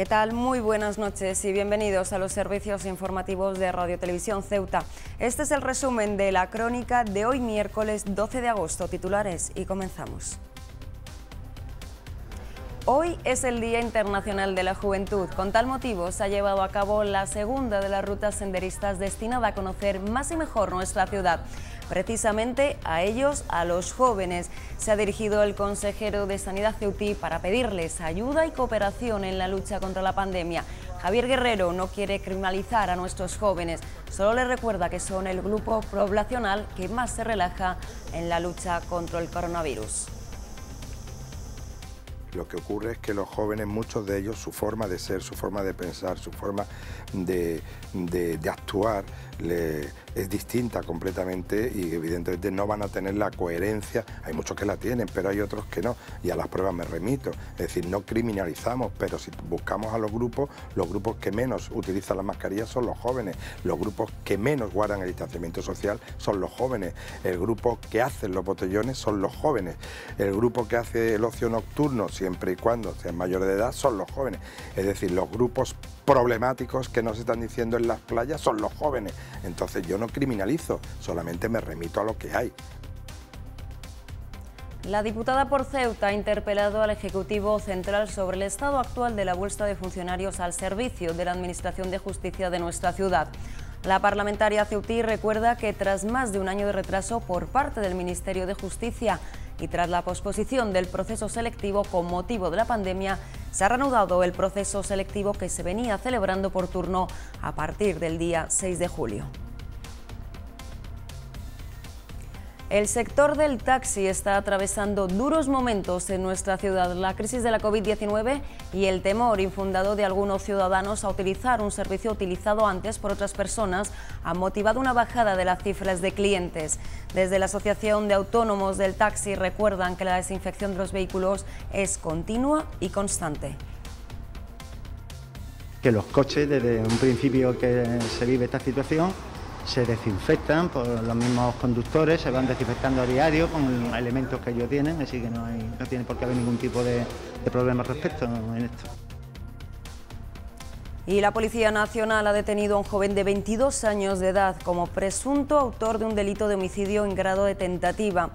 ¿Qué tal? Muy buenas noches y bienvenidos a los servicios informativos de Radio Televisión Ceuta. Este es el resumen de la crónica de hoy miércoles 12 de agosto. Titulares y comenzamos. Hoy es el Día Internacional de la Juventud. Con tal motivo se ha llevado a cabo la segunda de las rutas senderistas destinada a conocer más y mejor nuestra ciudad. Precisamente a ellos, a los jóvenes, se ha dirigido el consejero de Sanidad Ceutí para pedirles ayuda y cooperación en la lucha contra la pandemia. Javier Guerrero no quiere criminalizar a nuestros jóvenes, solo les recuerda que son el grupo poblacional que más se relaja en la lucha contra el coronavirus. Lo que ocurre es que los jóvenes, muchos de ellos, su forma de ser, su forma de pensar, su forma de, actuar, es distinta completamente y evidentemente no van a tener la coherencia. Hay muchos que la tienen, pero hay otros que no. Y a las pruebas me remito. Es decir, no criminalizamos, pero si buscamos a los grupos, los grupos que menos utilizan las mascarillas son los jóvenes. Los grupos que menos guardan el distanciamiento social son los jóvenes. El grupo que hacen los botellones son los jóvenes. El grupo que hace el ocio nocturno, siempre y cuando sean mayores de edad, son los jóvenes. Es decir, los grupos problemáticos que nos están diciendo en las playas son los jóvenes. Entonces yo no criminalizo, solamente me remito a lo que hay. La diputada por Ceuta ha interpelado al Ejecutivo Central sobre el estado actual de la vuelta de funcionarios al servicio de la Administración de Justicia de nuestra ciudad. La parlamentaria ceutí recuerda que tras más de un año de retraso por parte del Ministerio de Justicia, y tras la posposición del proceso selectivo con motivo de la pandemia, se ha reanudado el proceso selectivo que se venía celebrando por turno a partir del día 6 de julio. El sector del taxi está atravesando duros momentos en nuestra ciudad. La crisis de la COVID-19 y el temor infundado de algunos ciudadanos a utilizar un servicio utilizado antes por otras personas han motivado una bajada de las cifras de clientes. Desde la Asociación de Autónomos del Taxi recuerdan que la desinfección de los vehículos es continua y constante que los coches, desde un principio que se vive esta situación, se desinfectan por los mismos conductores, se van desinfectando a diario con elementos que ellos tienen, así que no, no tiene por qué haber ningún tipo de, de problema respecto en esto. Y la Policía Nacional ha detenido a un joven de 22 años de edad como presunto autor de un delito de homicidio en grado de tentativa.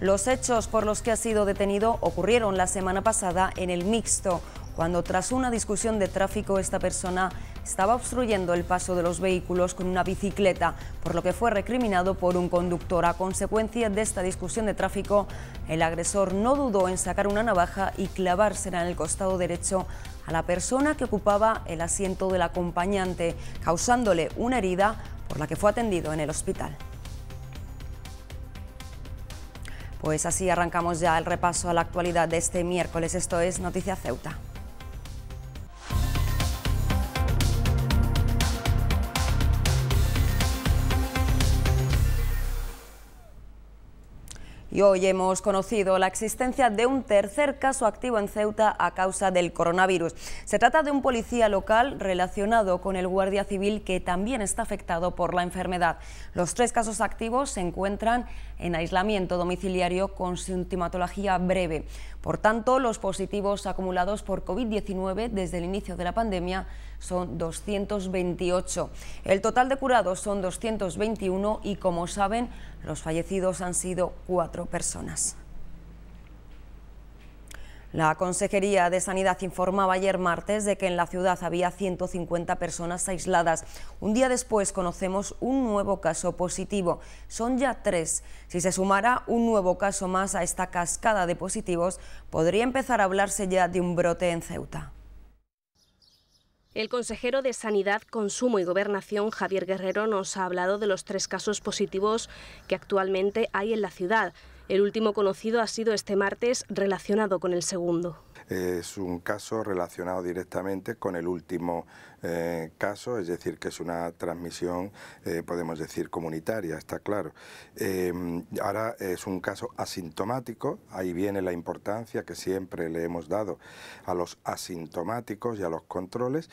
Los hechos por los que ha sido detenido ocurrieron la semana pasada en el mixto, cuando tras una discusión de tráfico esta persona estaba obstruyendo el paso de los vehículos con una bicicleta, por lo que fue recriminado por un conductor. A consecuencia de esta discusión de tráfico, el agresor no dudó en sacar una navaja y clavársela en el costado derecho a la persona que ocupaba el asiento del acompañante, causándole una herida por la que fue atendido en el hospital. Pues así arrancamos ya el repaso a la actualidad de este miércoles. Esto es Noticia Ceuta. Y hoy hemos conocido la existencia de un tercer caso activo en Ceuta a causa del coronavirus. Se trata de un policía local relacionado con el Guardia Civil que también está afectado por la enfermedad. Los tres casos activos se encuentran en aislamiento domiciliario con sintomatología breve. Por tanto, los positivos acumulados por COVID-19 desde el inicio de la pandemia son 228. El total de curados son 221 y, como saben, los fallecidos han sido cuatro personas. La Consejería de Sanidad informaba ayer martes de que en la ciudad había 150 personas aisladas. Un día después conocemos un nuevo caso positivo. Son ya tres. Si se sumara un nuevo caso más a esta cascada de positivos, podría empezar a hablarse ya de un brote en Ceuta. El consejero de Sanidad, Consumo y Gobernación, Javier Guerrero, nos ha hablado de los tres casos positivos que actualmente hay en la ciudad. El último conocido ha sido este martes relacionado con el segundo. Es un caso relacionado directamente con el último eh, ...caso, es decir, que es una transmisión, eh, podemos decir, comunitaria, está claro. Eh, ahora es un caso asintomático, ahí viene la importancia que siempre le hemos dado a los asintomáticos y a los controles,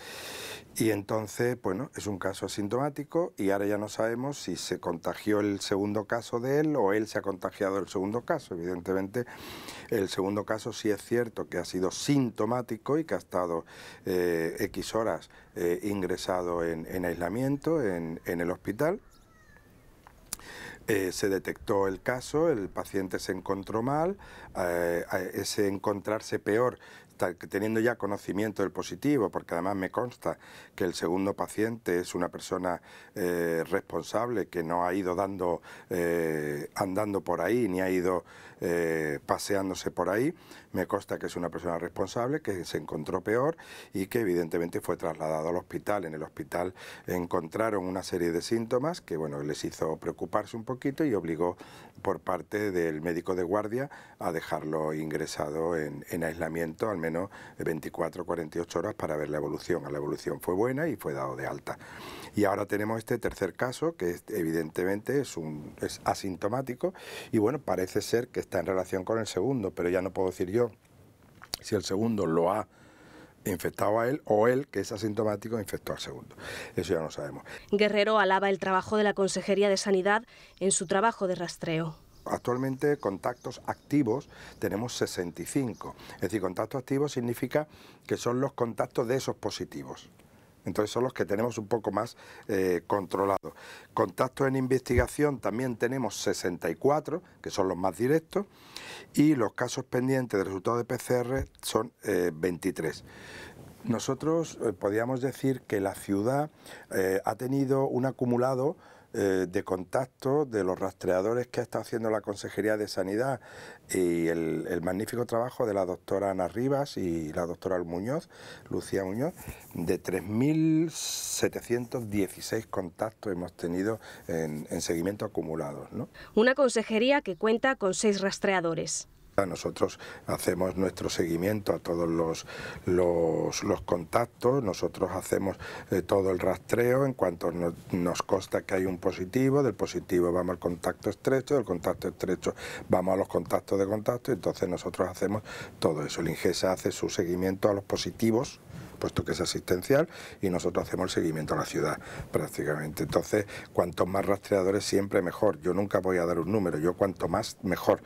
y entonces, bueno, es un caso asintomático y ahora ya no sabemos si se contagió el segundo caso de él o él se ha contagiado el segundo caso. Evidentemente, el segundo caso sí es cierto que ha sido sintomático y que ha estado X horas eh, ingresado en, aislamiento en, el hospital. Eh, se detectó el caso, el paciente se encontró mal, eh, ese encontrarse peor teniendo ya conocimiento del positivo, porque además me consta que el segundo paciente es una persona eh, responsable que no ha ido dando, eh, andando por ahí, ni ha ido eh, paseándose por ahí, me consta que es una persona responsable, que se encontró peor y que evidentemente fue trasladado al hospital. En el hospital encontraron una serie de síntomas que bueno, les hizo preocuparse un poquito y obligó por parte del médico de guardia a dejarlo ingresado en, aislamiento al menos 24 48 horas para ver la evolución. La evolución fue buena y fue dado de alta. Y ahora tenemos este tercer caso, que evidentemente es, un, es asintomático, y bueno, parece ser que está en relación con el segundo, pero ya no puedo decir yo si el segundo lo ha infectado a él o él, que es asintomático, infectó al segundo. Eso ya no sabemos. Guerrero alaba el trabajo de la Consejería de Sanidad en su trabajo de rastreo actualmente contactos activos tenemos 65. Es decir, contactos activos significa que son los contactos de esos positivos. Entonces son los que tenemos un poco más eh, controlados. Contactos en investigación también tenemos 64, que son los más directos, y los casos pendientes de resultados de PCR son 23. Eh, Nosotros podíamos eh, podríamos decir que la ciudad ha tenido un acumulado eh, de contacto de los rastreadores que ha estado haciendo la Consejería de Sanidad y el, magnífico trabajo de la doctora Ana Rivas y la doctora Muñoz, Lucía Muñoz, de 3.716 contactos hemos tenido en, seguimiento acumulado. Una consejería que cuenta con seis rastreadores. Nosotros hacemos nuestro seguimiento a todos los, contactos, nosotros hacemos eh, todo el rastreo en cuanto nos consta que hay un positivo, del positivo vamos al contacto estrecho, del contacto estrecho vamos a los contactos de contacto, entonces nosotros hacemos todo eso. El INGESA hace su seguimiento a los positivos, puesto que es asistencial, y nosotros hacemos el seguimiento a la ciudad prácticamente. Entonces, cuantos más rastreadores siempre mejor. Yo nunca voy a dar un número, yo cuanto más mejor.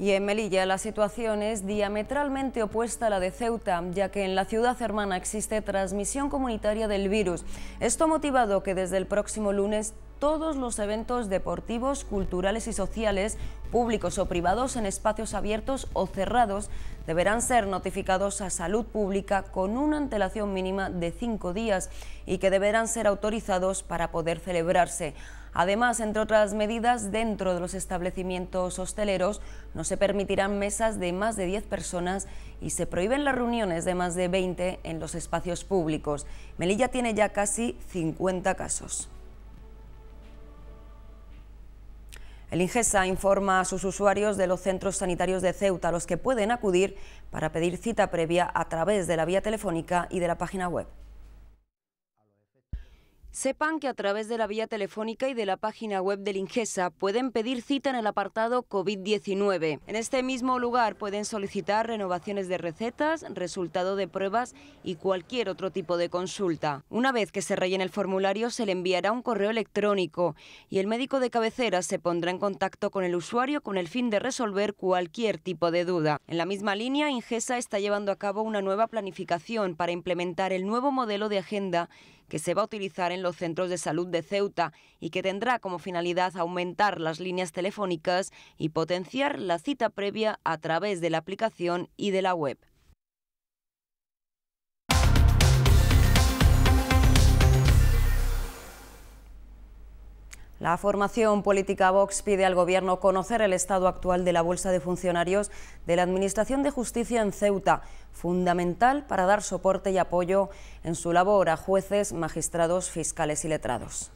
Y en Melilla la situación es diametralmente opuesta a la de Ceuta, ya que en la ciudad hermana existe transmisión comunitaria del virus. Esto ha motivado que desde el próximo lunes todos los eventos deportivos, culturales y sociales, públicos o privados en espacios abiertos o cerrados, deberán ser notificados a salud pública con una antelación mínima de cinco días y que deberán ser autorizados para poder celebrarse. Además, entre otras medidas, dentro de los establecimientos hosteleros no se permitirán mesas de más de 10 personas y se prohíben las reuniones de más de 20 en los espacios públicos. Melilla tiene ya casi 50 casos. El Ingesa informa a sus usuarios de los centros sanitarios de Ceuta a los que pueden acudir para pedir cita previa a través de la vía telefónica y de la página web. Sepan que a través de la vía telefónica y de la página web del Ingesa pueden pedir cita en el apartado COVID-19. En este mismo lugar pueden solicitar renovaciones de recetas, resultado de pruebas y cualquier otro tipo de consulta. Una vez que se rellene el formulario se le enviará un correo electrónico y el médico de cabecera se pondrá en contacto con el usuario con el fin de resolver cualquier tipo de duda. En la misma línea, Ingesa está llevando a cabo una nueva planificación para implementar el nuevo modelo de agenda que se va a utilizar en los centros de salud de Ceuta y que tendrá como finalidad aumentar las líneas telefónicas y potenciar la cita previa a través de la aplicación y de la web. La formación política Vox pide al Gobierno conocer el estado actual de la bolsa de funcionarios de la Administración de Justicia en Ceuta, fundamental para dar soporte y apoyo en su labor a jueces, magistrados, fiscales y letrados.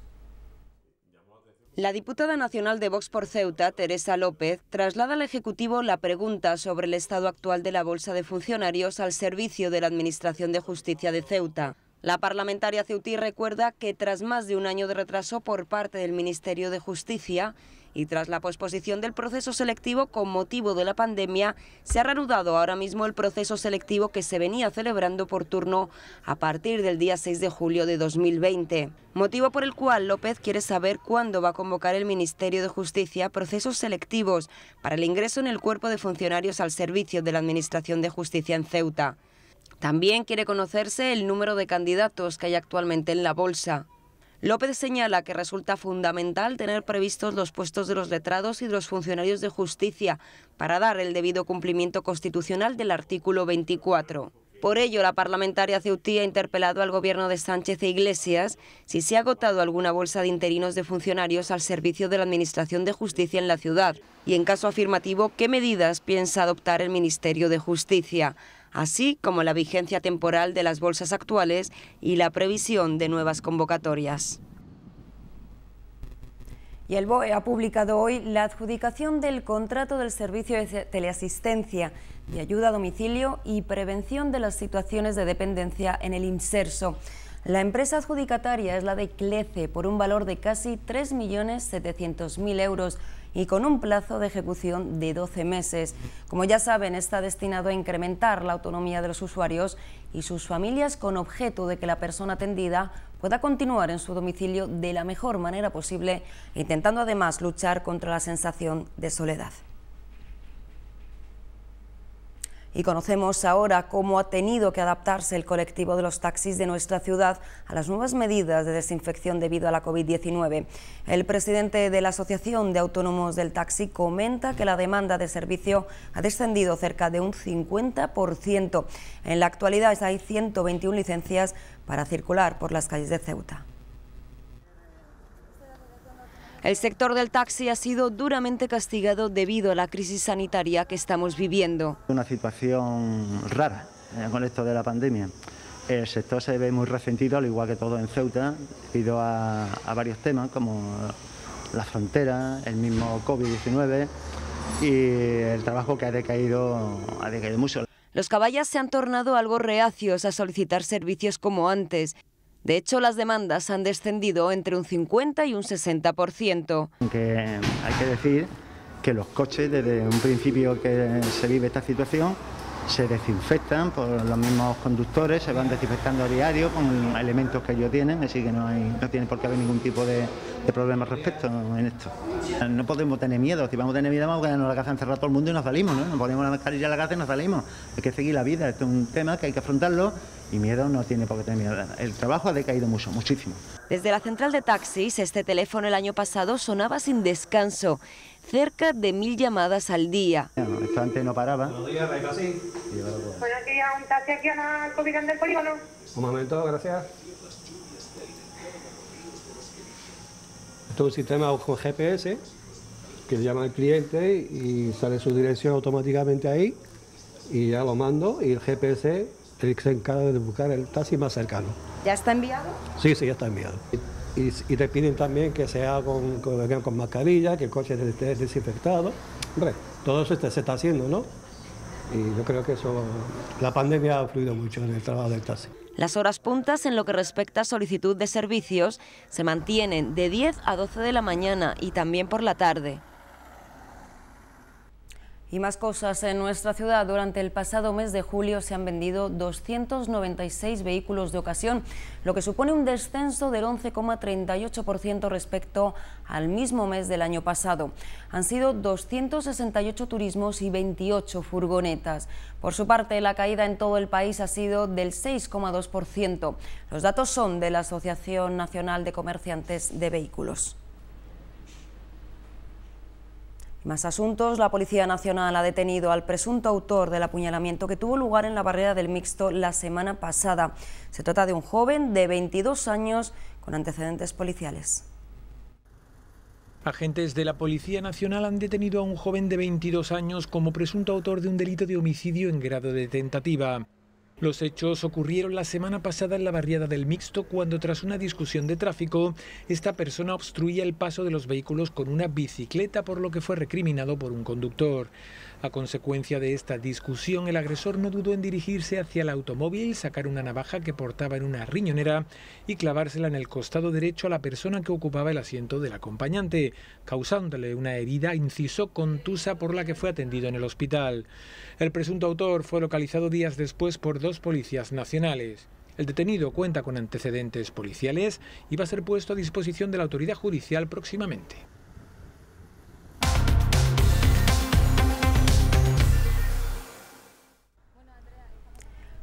La diputada nacional de Vox por Ceuta, Teresa López, traslada al Ejecutivo la pregunta sobre el estado actual de la bolsa de funcionarios al servicio de la Administración de Justicia de Ceuta. La parlamentaria Ceutí recuerda que tras más de un año de retraso por parte del Ministerio de Justicia y tras la posposición del proceso selectivo con motivo de la pandemia, se ha reanudado ahora mismo el proceso selectivo que se venía celebrando por turno a partir del día 6 de julio de 2020. Motivo por el cual López quiere saber cuándo va a convocar el Ministerio de Justicia procesos selectivos para el ingreso en el cuerpo de funcionarios al servicio de la Administración de Justicia en Ceuta. También quiere conocerse el número de candidatos que hay actualmente en la bolsa. López señala que resulta fundamental tener previstos los puestos de los letrados y de los funcionarios de justicia para dar el debido cumplimiento constitucional del artículo 24. Por ello, la parlamentaria Ceutí ha interpelado al gobierno de Sánchez e Iglesias si se ha agotado alguna bolsa de interinos de funcionarios al servicio de la Administración de Justicia en la ciudad y, en caso afirmativo, qué medidas piensa adoptar el Ministerio de Justicia así como la vigencia temporal de las bolsas actuales y la previsión de nuevas convocatorias. Y el BOE ha publicado hoy la adjudicación del contrato del servicio de teleasistencia, de ayuda a domicilio y prevención de las situaciones de dependencia en el inserso. La empresa adjudicataria es la de Clece por un valor de casi 3.700.000 euros y con un plazo de ejecución de 12 meses. Como ya saben, está destinado a incrementar la autonomía de los usuarios y sus familias con objeto de que la persona atendida pueda continuar en su domicilio de la mejor manera posible, intentando además luchar contra la sensación de soledad. Y conocemos ahora cómo ha tenido que adaptarse el colectivo de los taxis de nuestra ciudad a las nuevas medidas de desinfección debido a la COVID-19. El presidente de la Asociación de Autónomos del Taxi comenta que la demanda de servicio ha descendido cerca de un 50%. En la actualidad hay 121 licencias para circular por las calles de Ceuta. El sector del taxi ha sido duramente castigado debido a la crisis sanitaria que estamos viviendo. Una situación rara eh, con esto de la pandemia. El sector se ve muy resentido, al igual que todo en Ceuta, debido a, a varios temas como la frontera, el mismo COVID-19 y el trabajo que ha decaído, ha decaído mucho. Los caballas se han tornado algo reacios a solicitar servicios como antes de hecho, las demandas han descendido entre un 50 y un 60%. Que hay que decir que los coches, desde un principio que se vive esta situación, se desinfectan por los mismos conductores, se van desinfectando a diario con elementos que ellos tienen, así que no, hay, no tiene por qué haber ningún tipo de, de al respecto en esto. No podemos tener miedo, si vamos a tener miedo vamos a quedarnos la casa encerrada todo el mundo y nos salimos, ¿no? Nos ponemos la mascarilla en la casa y nos salimos. Hay que seguir la vida, esto es un tema que hay que afrontarlo y miedo no tiene por qué tener miedo. El trabajo ha decaído mucho, muchísimo. Desde la central de taxis, este teléfono el año pasado sonaba sin descanso cerca de mil llamadas al día. antes no paraba. Pues. días, un taxi aquí la polígono. Un momento, gracias. Esto es un sistema con GPS que llama al cliente y sale su dirección automáticamente ahí y ya lo mando y el GPS se encarga de buscar el taxi más cercano. ¿Ya está enviado? Sí, sí, ya está enviado y, te piden también que sea con, con, con mascarilla, que el coche esté desinfectado. Hombre, todo eso se está haciendo, ¿no? Y yo creo que eso, la pandemia ha fluido mucho en el trabajo del taxi. Las horas puntas en lo que respecta a solicitud de servicios se mantienen de 10 a 12 de la mañana y también por la tarde. Y más cosas. En nuestra ciudad durante el pasado mes de julio se han vendido 296 vehículos de ocasión, lo que supone un descenso del 11,38% respecto al mismo mes del año pasado. Han sido 268 turismos y 28 furgonetas. Por su parte, la caída en todo el país ha sido del 6,2%. Los datos son de la Asociación Nacional de Comerciantes de Vehículos. Más asuntos. La Policía Nacional ha detenido al presunto autor del apuñalamiento que tuvo lugar en la barrera del Mixto la semana pasada. Se trata de un joven de 22 años con antecedentes policiales. Agentes de la Policía Nacional han detenido a un joven de 22 años como presunto autor de un delito de homicidio en grado de tentativa. Los hechos ocurrieron la semana pasada en la barriada del Mixto cuando tras una discusión de tráfico, esta persona obstruía el paso de los vehículos con una bicicleta por lo que fue recriminado por un conductor. A consecuencia de esta discusión, el agresor no dudó en dirigirse hacia el automóvil, sacar una navaja que portaba en una riñonera y clavársela en el costado derecho a la persona que ocupaba el asiento del acompañante, causándole una herida inciso contusa por la que fue atendido en el hospital. El presunto autor fue localizado días después por dos policías nacionales. El detenido cuenta con antecedentes policiales y va a ser puesto a disposición de la autoridad judicial próximamente.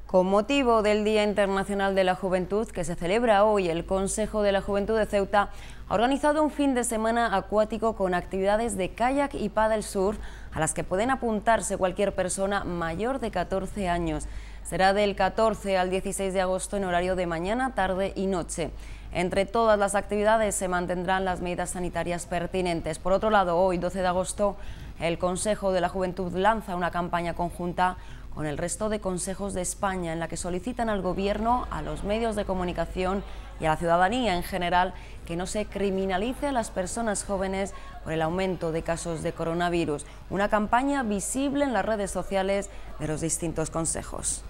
Con motivo del Día Internacional de la Juventud que se celebra hoy, el Consejo de la Juventud de Ceuta ha organizado un fin de semana acuático con actividades de kayak y paddle sur a las que pueden apuntarse cualquier persona mayor de 14 años. Será del 14 al 16 de agosto en horario de mañana, tarde y noche. Entre todas las actividades se mantendrán las medidas sanitarias pertinentes. Por otro lado, hoy, 12 de agosto, el Consejo de la Juventud lanza una campaña conjunta con el resto de consejos de España en la que solicitan al Gobierno, a los medios de comunicación y a la ciudadanía en general que no se criminalice a las personas jóvenes por el aumento de casos de coronavirus. Una campaña visible en las redes sociales de los distintos consejos.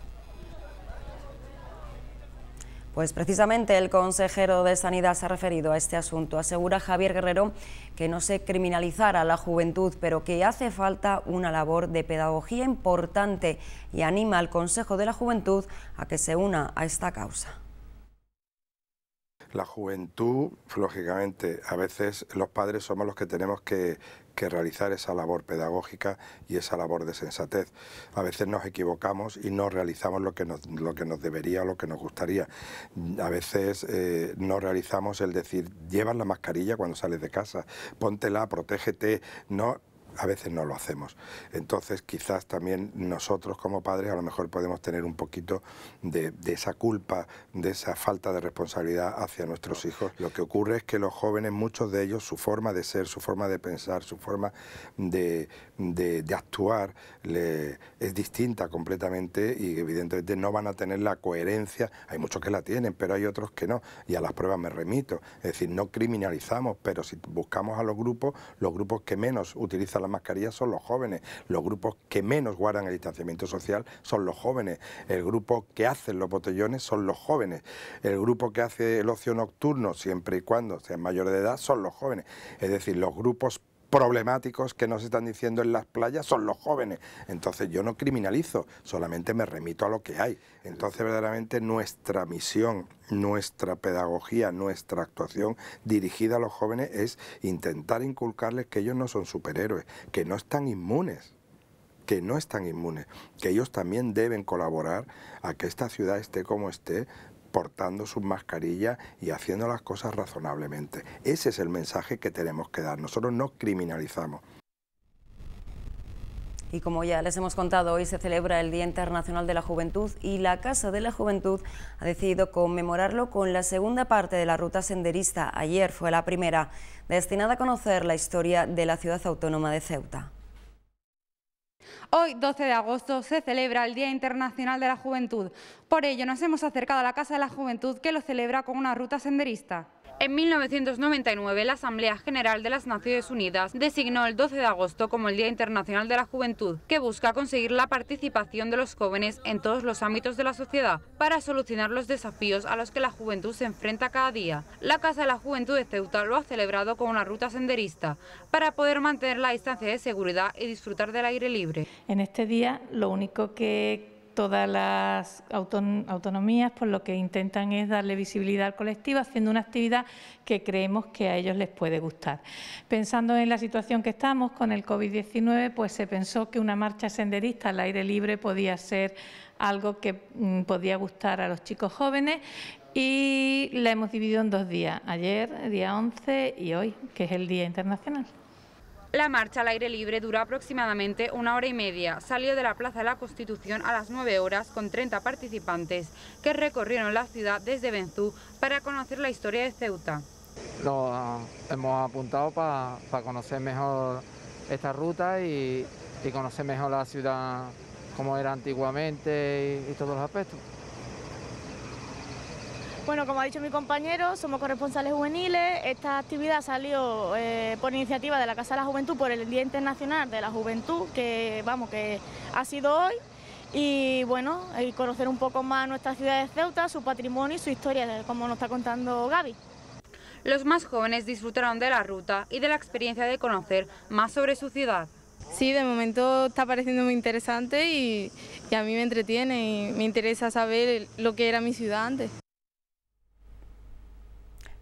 Pues precisamente el consejero de Sanidad se ha referido a este asunto. Asegura Javier Guerrero que no se criminalizara la juventud, pero que hace falta una labor de pedagogía importante y anima al Consejo de la Juventud a que se una a esta causa. La juventud, lógicamente, a veces los padres somos los que tenemos que que realizar esa labor pedagógica y esa labor de sensatez. A veces nos equivocamos y no realizamos lo que nos, lo que nos debería o lo que nos gustaría. A veces eh, no realizamos el decir, llevas la mascarilla cuando sales de casa, póntela, protégete, no a veces no lo hacemos. Entonces quizás también nosotros como padres a lo mejor podemos tener un poquito de, esa culpa, de esa falta de responsabilidad hacia nuestros hijos. Lo que ocurre es que los jóvenes, muchos de ellos, su forma de ser, su forma de pensar, su forma de, de, actuar es distinta completamente y evidentemente no van a tener la coherencia. Hay muchos que la tienen, pero hay otros que no. Y a las pruebas me remito. Es decir, no criminalizamos, pero si buscamos a los grupos, los grupos que menos utilizan la las mascarillas son los jóvenes. Los grupos que menos guardan el distanciamiento social son los jóvenes. El grupo que hacen los botellones son los jóvenes. El grupo que hace el ocio nocturno, siempre y cuando sea mayor de edad, son los jóvenes. Es decir, los grupos problemáticos que nos están diciendo en las playas son los jóvenes. Entonces yo no criminalizo, solamente me remito a lo que hay. Entonces verdaderamente nuestra misión, nuestra pedagogía, nuestra actuación dirigida a los jóvenes es intentar inculcarles que ellos no son superhéroes, que no están inmunes que no están inmunes, que ellos también deben colaborar a que esta ciudad esté como esté, portando sus mascarillas y haciendo las cosas razonablemente. Ese es el mensaje que tenemos que dar. Nosotros no criminalizamos. Y como ya les hemos contado, hoy se celebra el Día Internacional de la Juventud y la Casa de la Juventud ha decidido conmemorarlo con la segunda parte de la ruta senderista. Ayer fue la primera, destinada a conocer la historia de la ciudad autónoma de Ceuta. Hoy, 12 de agosto, se celebra el Día Internacional de la Juventud. Por ello, nos hemos acercado a la Casa de la Juventud, que lo celebra con una ruta senderista. En 1999, la Asamblea General de las Naciones Unidas designó el 12 de agosto como el Día Internacional de la Juventud, que busca conseguir la participación de los jóvenes en todos los ámbitos de la sociedad para solucionar los desafíos a los que la juventud se enfrenta cada día. La Casa de la Juventud de Ceuta lo ha celebrado con una ruta senderista para poder mantener la distancia de seguridad y disfrutar del aire libre. En este día lo único que todas las autonomías, por lo que intentan es darle visibilidad al colectivo haciendo una actividad que creemos que a ellos les puede gustar. Pensando en la situación que estamos con el COVID-19, pues se pensó que una marcha senderista al aire libre podía ser algo que mm, podía gustar a los chicos jóvenes y la hemos dividido en dos días, ayer, día 11 y hoy, que es el Día Internacional. La marcha al aire libre duró aproximadamente una hora y media. Salió de la Plaza de la Constitución a las 9 horas con 30 participantes que recorrieron la ciudad desde Benzú para conocer la historia de Ceuta. hemos apuntado para conocer mejor esta ruta y, conocer mejor la ciudad como era antiguamente y todos los aspectos. Bueno, como ha dicho mi compañero, somos corresponsales juveniles. Esta actividad salió eh, por iniciativa de la Casa de la Juventud por el Día Internacional de la Juventud, que vamos, que ha sido hoy. Y bueno, conocer un poco más nuestra ciudad de Ceuta, su patrimonio y su historia, como nos está contando Gaby. Los más jóvenes disfrutaron de la ruta y de la experiencia de conocer más sobre su ciudad. Sí, de momento está pareciendo muy interesante y, y, a mí me entretiene y me interesa saber lo que era mi ciudad antes.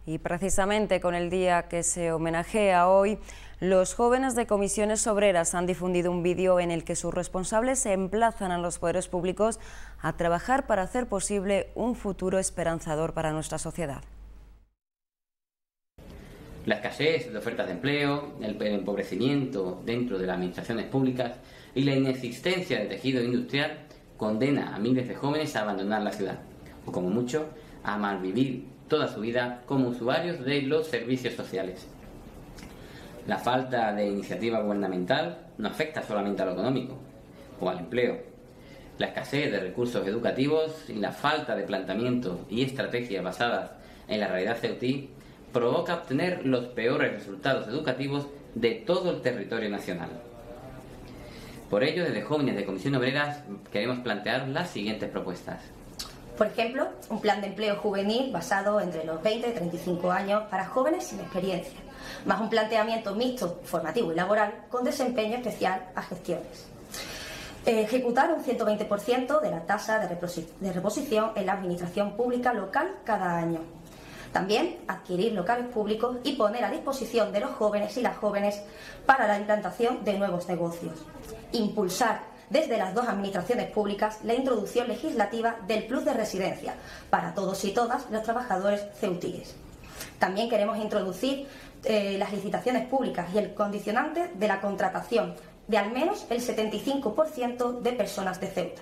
Y precisamente con el día que se homenajea hoy, los jóvenes de comisiones obreras han difundido un vídeo en el que sus responsables se emplazan a los poderes públicos a trabajar para hacer posible un futuro esperanzador para nuestra sociedad. La escasez de ofertas de empleo, el empobrecimiento dentro de las administraciones públicas y la inexistencia de tejido industrial condena a miles de jóvenes a abandonar la ciudad, o como mucho, a malvivir toda su vida como usuarios de los servicios sociales. La falta de iniciativa gubernamental no afecta solamente a lo económico o al empleo. La escasez de recursos educativos y la falta de planteamiento y estrategias basadas en la realidad ceutí provoca obtener los peores resultados educativos de todo el territorio nacional. Por ello, desde Jóvenes de Comisión Obreras queremos plantear las siguientes propuestas. Por ejemplo, un plan de empleo juvenil basado entre los 20 y 35 años para jóvenes sin experiencia, más un planteamiento mixto formativo y laboral con desempeño especial a gestiones. Ejecutar un 120% de la tasa de reposición en la administración pública local cada año, también adquirir locales públicos y poner a disposición de los jóvenes y las jóvenes para la implantación de nuevos negocios. Impulsar desde las dos administraciones públicas la introducción legislativa del plus de residencia para todos y todas los trabajadores ceutiles. También queremos introducir eh, las licitaciones públicas y el condicionante de la contratación de al menos el 75% de personas de Ceuta.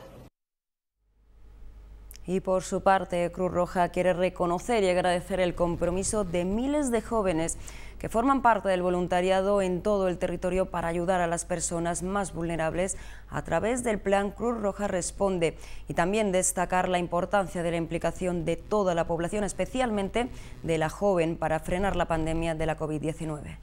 Y por su parte, Cruz Roja quiere reconocer y agradecer el compromiso de miles de jóvenes que forman parte del voluntariado en todo el territorio para ayudar a las personas más vulnerables a través del plan Cruz Roja Responde y también destacar la importancia de la implicación de toda la población, especialmente de la joven, para frenar la pandemia de la COVID-19.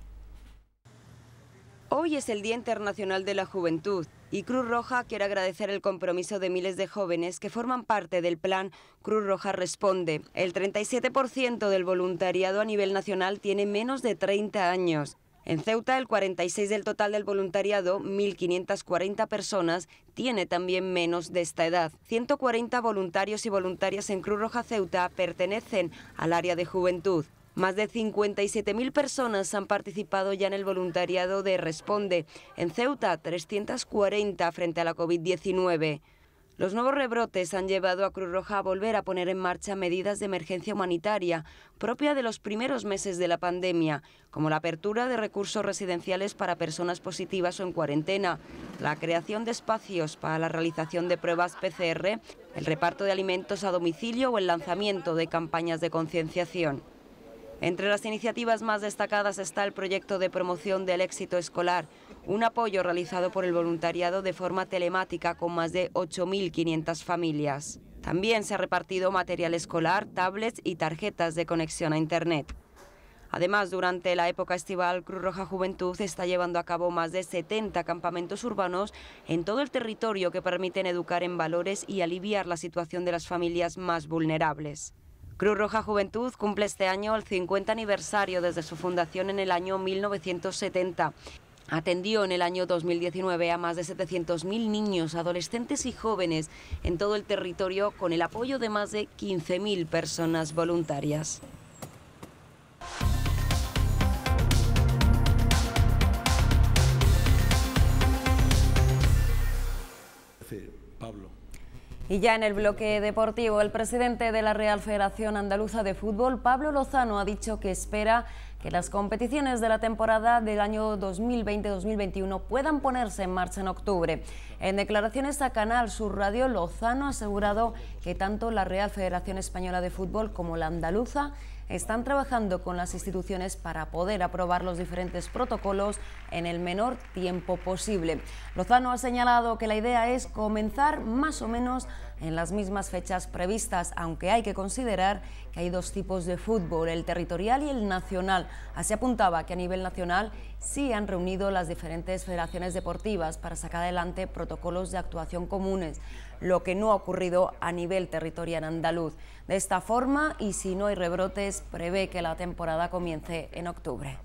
Hoy es el Día Internacional de la Juventud y Cruz Roja quiere agradecer el compromiso de miles de jóvenes que forman parte del plan Cruz Roja Responde. El 37% del voluntariado a nivel nacional tiene menos de 30 años. En Ceuta, el 46 del total del voluntariado, 1.540 personas, tiene también menos de esta edad. 140 voluntarios y voluntarias en Cruz Roja Ceuta pertenecen al área de juventud. Más de 57.000 personas han participado ya en el voluntariado de Responde. En Ceuta, 340 frente a la COVID-19. Los nuevos rebrotes han llevado a Cruz Roja a volver a poner en marcha medidas de emergencia humanitaria propia de los primeros meses de la pandemia, como la apertura de recursos residenciales para personas positivas o en cuarentena, la creación de espacios para la realización de pruebas PCR, el reparto de alimentos a domicilio o el lanzamiento de campañas de concienciación. Entre las iniciativas más destacadas está el proyecto de promoción del éxito escolar, un apoyo realizado por el voluntariado de forma telemática con más de 8.500 familias. También se ha repartido material escolar, tablets y tarjetas de conexión a Internet. Además, durante la época estival, Cruz Roja Juventud está llevando a cabo más de 70 campamentos urbanos en todo el territorio que permiten educar en valores y aliviar la situación de las familias más vulnerables. Cruz Roja Juventud cumple este año el 50 aniversario desde su fundación en el año 1970. Atendió en el año 2019 a más de 700.000 niños, adolescentes y jóvenes en todo el territorio con el apoyo de más de 15.000 personas voluntarias. Pablo. Y ya en el bloque deportivo, el presidente de la Real Federación Andaluza de Fútbol, Pablo Lozano, ha dicho que espera que las competiciones de la temporada del año 2020-2021 puedan ponerse en marcha en octubre. En declaraciones a Canal Sur Radio, Lozano ha asegurado que tanto la Real Federación Española de Fútbol como la andaluza están trabajando con las instituciones para poder aprobar los diferentes protocolos en el menor tiempo posible. Lozano ha señalado que la idea es comenzar más o menos en las mismas fechas previstas, aunque hay que considerar que hay dos tipos de fútbol, el territorial y el nacional. Así apuntaba que a nivel nacional sí han reunido las diferentes federaciones deportivas para sacar adelante protocolos de actuación comunes, lo que no ha ocurrido a nivel territorial andaluz. De esta forma, y si no hay rebrotes, prevé que la temporada comience en octubre.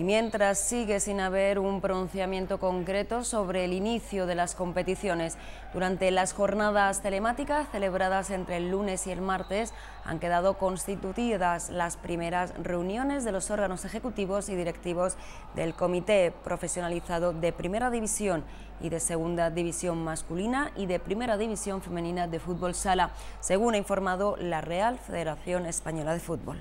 Y mientras sigue sin haber un pronunciamiento concreto sobre el inicio de las competiciones, durante las jornadas telemáticas celebradas entre el lunes y el martes han quedado constituidas las primeras reuniones de los órganos ejecutivos y directivos del Comité Profesionalizado de Primera División y de Segunda División Masculina y de Primera División Femenina de Fútbol Sala, según ha informado la Real Federación Española de Fútbol.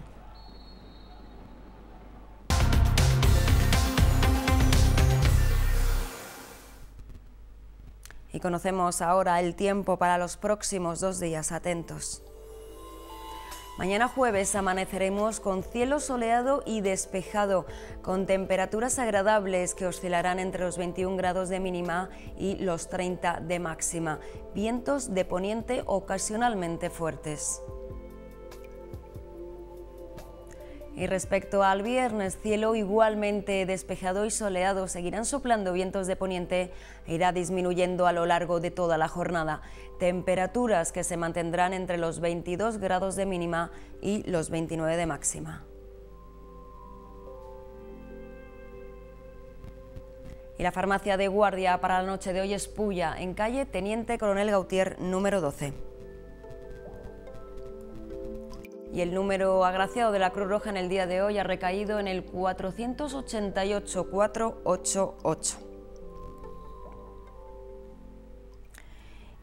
Y conocemos ahora el tiempo para los próximos dos días atentos. Mañana jueves amaneceremos con cielo soleado y despejado, con temperaturas agradables que oscilarán entre los 21 grados de mínima y los 30 de máxima, vientos de poniente ocasionalmente fuertes. Y respecto al viernes, cielo igualmente despejado y soleado, seguirán soplando vientos de poniente e irá disminuyendo a lo largo de toda la jornada. Temperaturas que se mantendrán entre los 22 grados de mínima y los 29 de máxima. Y la farmacia de guardia para la noche de hoy es Puya, en calle Teniente Coronel Gautier número 12. Y el número agraciado de la Cruz Roja en el día de hoy ha recaído en el 488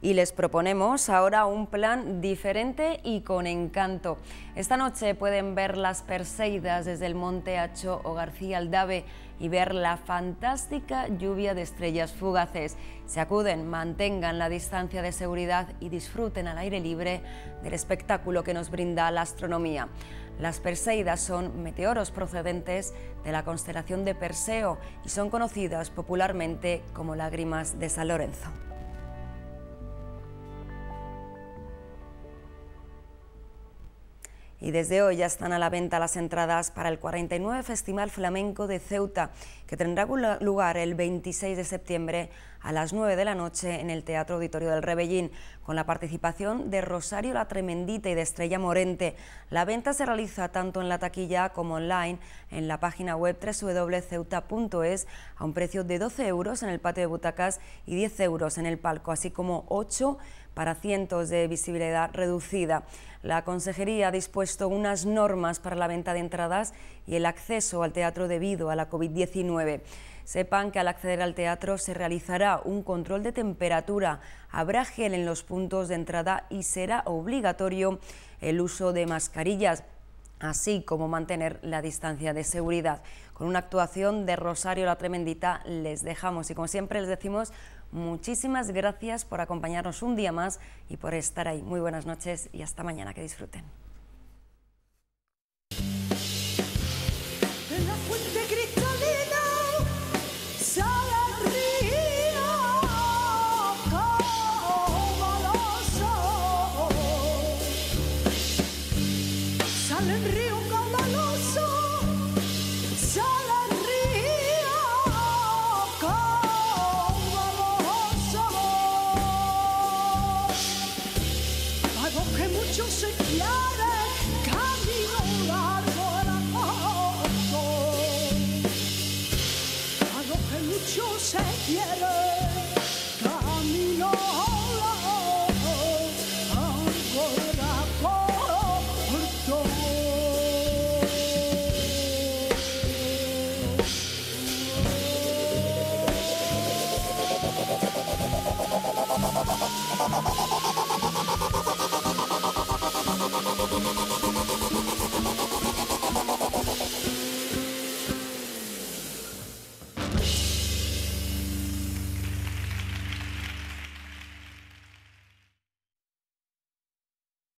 y les proponemos ahora un plan diferente y con encanto. Esta noche pueden ver las Perseidas desde el Monte Hacho o García Aldave y ver la fantástica lluvia de estrellas fugaces. Se acuden, mantengan la distancia de seguridad y disfruten al aire libre del espectáculo que nos brinda la astronomía. Las Perseidas son meteoros procedentes de la constelación de Perseo y son conocidas popularmente como lágrimas de San Lorenzo. y desde hoy ya están a la venta las entradas para el 49 Festival Flamenco de Ceuta que tendrá lugar el 26 de septiembre a las 9 de la noche en el Teatro Auditorio del Rebellín, con la participación de Rosario La Tremendita y de Estrella Morente. La venta se realiza tanto en la taquilla como online en la página web www.ceuta.es a un precio de 12 euros en el patio de butacas y 10 euros en el palco, así como 8 para cientos de visibilidad reducida. La consejería ha dispuesto unas normas para la venta de entradas y el acceso al teatro debido a la COVID-19. Sepan que al acceder al teatro se realizará un control de temperatura, habrá gel en los puntos de entrada y será obligatorio el uso de mascarillas así como mantener la distancia de seguridad. Con una actuación de Rosario La Tremendita les dejamos y como siempre les decimos muchísimas gracias por acompañarnos un día más y por estar ahí. Muy buenas noches y hasta mañana, que disfruten.